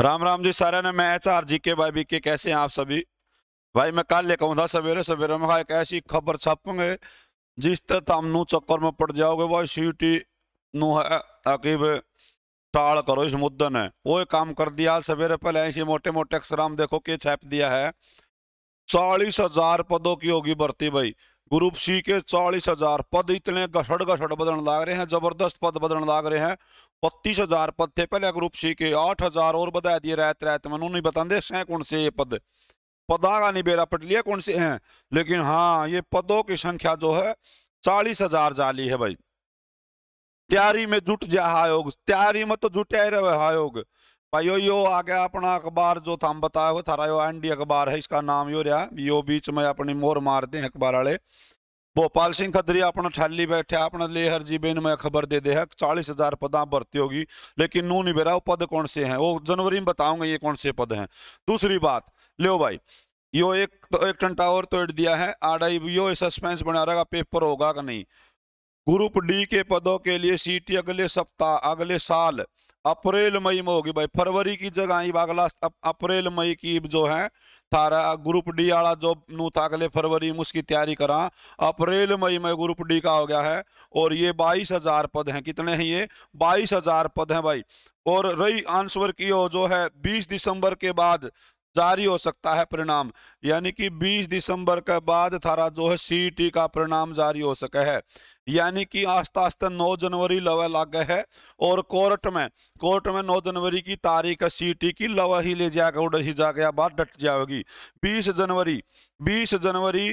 राम राम जी सारे ने मैं चार जी के भाई बीके कैसे हैं आप सभी भाई मैं कल लेकर था सवेरे सवेरे में एक ऐसी खबर छापूंगे जिस तरह तुम तो नू चक्कर में पड़ जाओगे भाई सीटी नू है वे टाल करो इस मुद्दे ने वो एक काम कर दिया सवेरे पहले ऐसे मोटे मोटे अक्षराम देखो कि छाप दिया है चालीस हजार पदों की होगी भर्ती भाई ग्रुप सी के चालीस हजार पद इतने घसड़ घसड़ बदलने लग रहे हैं जबरदस्त पद बदलने लग रहे हैं बत्तीस हजार पद थे पहले ग्रुप सी के आठ हजार और बधाई दिए रायत रायत मैं नहीं बता दे हैं कौन से ये पद पदा का नहीं बेरा पटलिया कौन से हैं लेकिन हाँ ये पदों की संख्या जो है चालीस हजार जाली है भाई तैयारी में जुट जा आयोग तैयारी में तो जुटे रहे आयोग भाई यो आ गया अपना अखबार जो था बताया वो थारा यो एनडी अखबार है इसका नाम यो रहा यो बीच में अपनी मोर मार दे अखबार वाले भोपाल सिंह खदरी अपना ठैली बैठे अपना ले हर बेन में खबर दे दे है चालीस हजार पदा भर्ती होगी लेकिन नू नहीं बेरा वो पद कौन से हैं वो जनवरी में बताऊंगा ये कौन से पद हैं दूसरी बात लियो भाई यो एक तो एक टंटा और तोड़ दिया है आड़ाई यो सस्पेंस बना रहेगा पेपर होगा का नहीं ग्रुप डी के पदों के लिए सीटी अगले सप्ताह अगले साल अप्रैल मई में होगी भाई फरवरी की जगह ही अगला अप्रैल मई की जो है थारा ग्रुप डी वाला जो नू था अगले फरवरी में उसकी तैयारी करा अप्रैल मई में ग्रुप डी का हो गया है और ये बाईस हजार पद हैं कितने हैं ये बाईस हजार पद हैं भाई और रही आंसर की हो जो है बीस दिसंबर के बाद जारी हो सकता है परिणाम यानी कि 20 दिसंबर के बाद थारा जो है सी का परिणाम जारी हो सके है यानी कि आस्ता आस्ते नौ जनवरी लवा लग गए है और कोर्ट में कोर्ट में नौ जनवरी की तारीख सीटी की लवा ही ले जाएगा उड़ ही जा गया बात डट जाएगी 20 जनवरी 20 जनवरी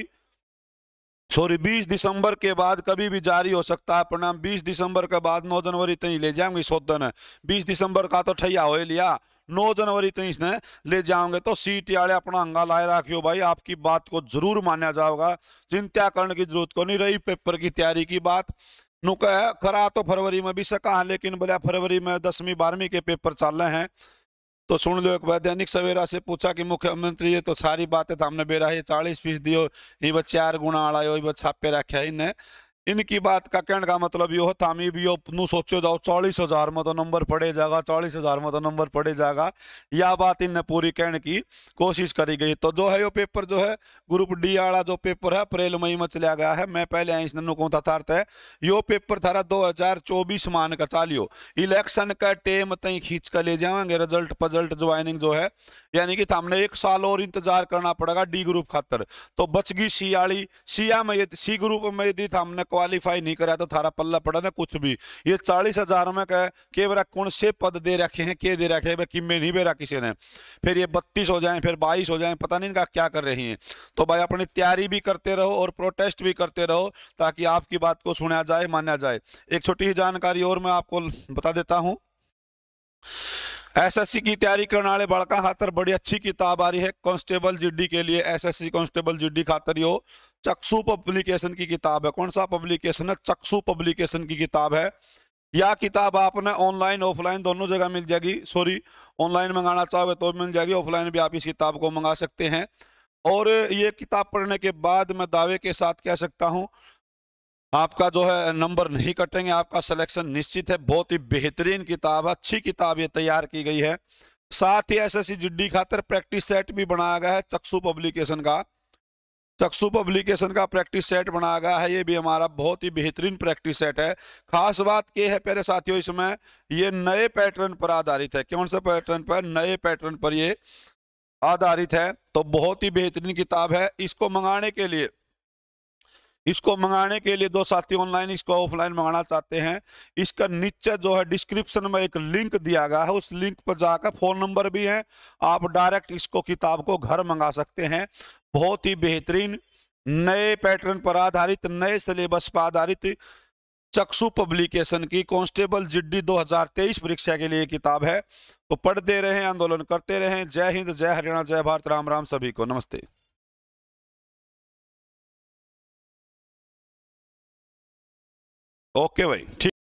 सॉरी 20 दिसंबर के बाद कभी भी जारी हो सकता है परिणाम 20 दिसंबर के बाद 9 जनवरी तक ले जाएंगे शोधन बीस दिसंबर का तो ठैया हो लिया नौ जनवरी तेईस तो ने ले जाओगे तो सीट वाले अपना अंगा लाए रखियो भाई आपकी बात को जरूर माना जाओगा चिंता करने की जरूरत को नहीं रही पेपर की तैयारी की बात नुका करा तो फरवरी में भी सका है लेकिन बोले फरवरी में दसवीं बारहवीं के पेपर चल रहे हैं तो सुन लो एक बार दैनिक सवेरा से पूछा कि मुख्यमंत्री ये तो सारी बातें तो हमने बेरा ये चालीस फीसदी हो ये बच्चे चार गुणा आड़ा हो ये छापे रखे इन्हें इनकी बात का कहने का मतलब यो थामी भी यो सोचो जाओ चालीस हजार में तो नंबर पड़े जाएगा चालीस हजार में तो नंबर पड़े जाएगा यह बात इनने पूरी कहने की कोशिश करी गई तो जो है यो पेपर जो है ग्रुप डी वाला जो पेपर है अप्रैल मई में चला गया है मैं पहले इसने नुको था थारत है यो पेपर थारा दो हजार चौबीस मान का चालियो इलेक्शन का टेम तई खींच कर ले जाएंगे रिजल्ट पजल्ट ज्वाइनिंग जो है यानी कि हमने एक साल और इंतजार करना पड़ेगा डी ग्रुप खातर तो बचगी सियाली सिया में सी ग्रुप में यदि हमने क्वालिफाई नहीं करा तो थारा पल्ला पड़ा ना कुछ भी ये चालीस हजार में कह के बेरा कौन से पद दे रखे हैं के दे रखे हैं किमे नहीं बेरा किसी ने फिर ये बत्तीस हो जाए फिर बाईस हो जाए पता नहीं इनका क्या कर रही है तो भाई अपनी तैयारी भी करते रहो और प्रोटेस्ट भी करते रहो ताकि आपकी बात को सुना जाए माना जाए एक छोटी सी जानकारी और मैं आपको बता देता हूँ एसएससी की तैयारी करने वाले बड़का खातर बड़ी अच्छी किताब आ रही है कांस्टेबल जीडी के लिए एसएससी कांस्टेबल जीडी खातर यो चक्षु पब्लिकेशन की किताब है कौन सा पब्लिकेशन है चक्षु पब्लिकेशन की किताब है या किताब आपने ऑनलाइन ऑफलाइन दोनों जगह मिल जाएगी सॉरी ऑनलाइन मंगाना चाहोगे तो मिल जाएगी ऑफलाइन भी आप इस किताब को मंगा सकते हैं और ये किताब पढ़ने के बाद मैं दावे के साथ कह सकता हूँ आपका जो है नंबर नहीं कटेंगे आपका सिलेक्शन निश्चित है बहुत ही बेहतरीन किताब है अच्छी किताब ये तैयार की गई है साथ ही एस एस सी खातर प्रैक्टिस सेट भी बनाया गया है चक्षु पब्लिकेशन का चक्षु पब्लिकेशन का प्रैक्टिस सेट बनाया गया है ये भी हमारा बहुत ही बेहतरीन प्रैक्टिस सेट है खास बात ये है प्यारे साथियों इसमें ये नए पैटर्न पर आधारित है कौन से पैटर्न पर नए पैटर्न पर ये आधारित है तो बहुत ही बेहतरीन किताब है इसको मंगाने के लिए इसको मंगाने के लिए दो साथी ऑनलाइन इसको ऑफलाइन मंगाना चाहते हैं इसका नीचे जो है डिस्क्रिप्शन में एक लिंक दिया गया है उस लिंक पर जाकर फ़ोन नंबर भी है आप डायरेक्ट इसको किताब को घर मंगा सकते हैं बहुत ही बेहतरीन नए पैटर्न पर आधारित नए सिलेबस पर आधारित चक्षु पब्लिकेशन की कांस्टेबल जिड्डी 2023 परीक्षा के लिए किताब है तो पढ़ते रहें आंदोलन करते रहें जय हिंद जय हरियाणा जय भारत राम राम सभी को नमस्ते ओके भाई ठीक